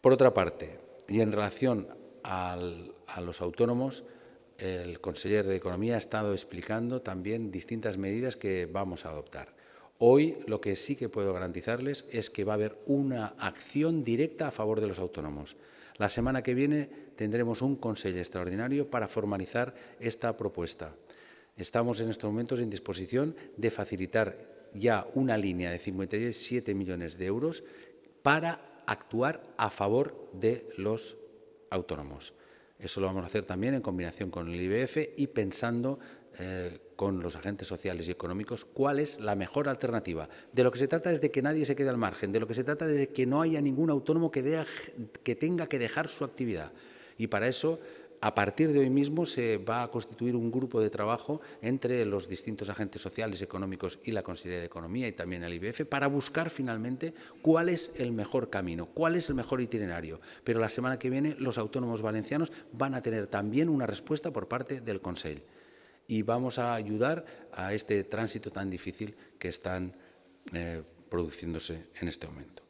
Por otra parte, y en relación a los autónomos, el consejero de Economía ha estado explicando también distintas medidas que vamos a adoptar. Hoy lo que sí que puedo garantizarles es que va a haber una acción directa a favor de los autónomos. La semana que viene tendremos un consejo extraordinario para formalizar esta propuesta. Estamos en estos momentos en disposición de facilitar ya una línea de 57 millones de euros para actuar a favor de los autónomos. Eso lo vamos a hacer también en combinación con el IBF y pensando eh, con los agentes sociales y económicos cuál es la mejor alternativa. De lo que se trata es de que nadie se quede al margen, de lo que se trata es de que no haya ningún autónomo que, que tenga que dejar su actividad. Y para eso a partir de hoy mismo se va a constituir un grupo de trabajo entre los distintos agentes sociales, económicos y la Consejería de Economía y también el IBF para buscar finalmente cuál es el mejor camino, cuál es el mejor itinerario. Pero la semana que viene los autónomos valencianos van a tener también una respuesta por parte del Consejo y vamos a ayudar a este tránsito tan difícil que están eh, produciéndose en este momento.